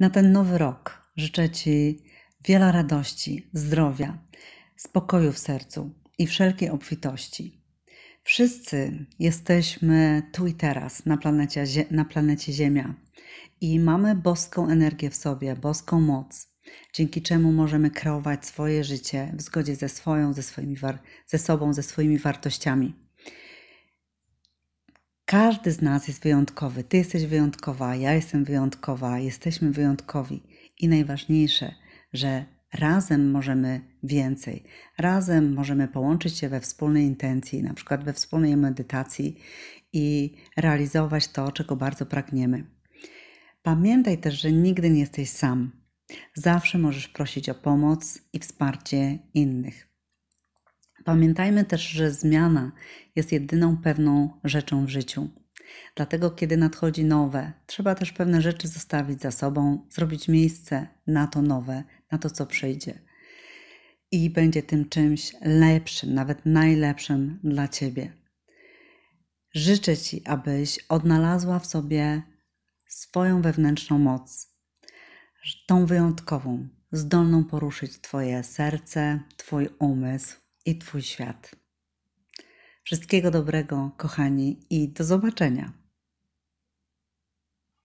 na ten nowy rok. Życzę Ci wiele radości, zdrowia, spokoju w sercu i wszelkiej obfitości. Wszyscy jesteśmy tu i teraz na planecie, na planecie Ziemia i mamy boską energię w sobie, boską moc, dzięki czemu możemy kreować swoje życie w zgodzie ze swoją, ze, swoimi ze sobą, ze swoimi wartościami. Każdy z nas jest wyjątkowy. Ty jesteś wyjątkowa, ja jestem wyjątkowa, jesteśmy wyjątkowi. I najważniejsze, że razem możemy więcej. Razem możemy połączyć się we wspólnej intencji, na przykład we wspólnej medytacji i realizować to, czego bardzo pragniemy. Pamiętaj też, że nigdy nie jesteś sam. Zawsze możesz prosić o pomoc i wsparcie innych. Pamiętajmy też, że zmiana jest jedyną pewną rzeczą w życiu. Dlatego, kiedy nadchodzi nowe, trzeba też pewne rzeczy zostawić za sobą, zrobić miejsce na to nowe, na to, co przyjdzie. I będzie tym czymś lepszym, nawet najlepszym dla ciebie. Życzę ci, abyś odnalazła w sobie swoją wewnętrzną moc, tą wyjątkową, zdolną poruszyć Twoje serce, Twój umysł, i Twój świat. Wszystkiego dobrego, kochani, i do zobaczenia.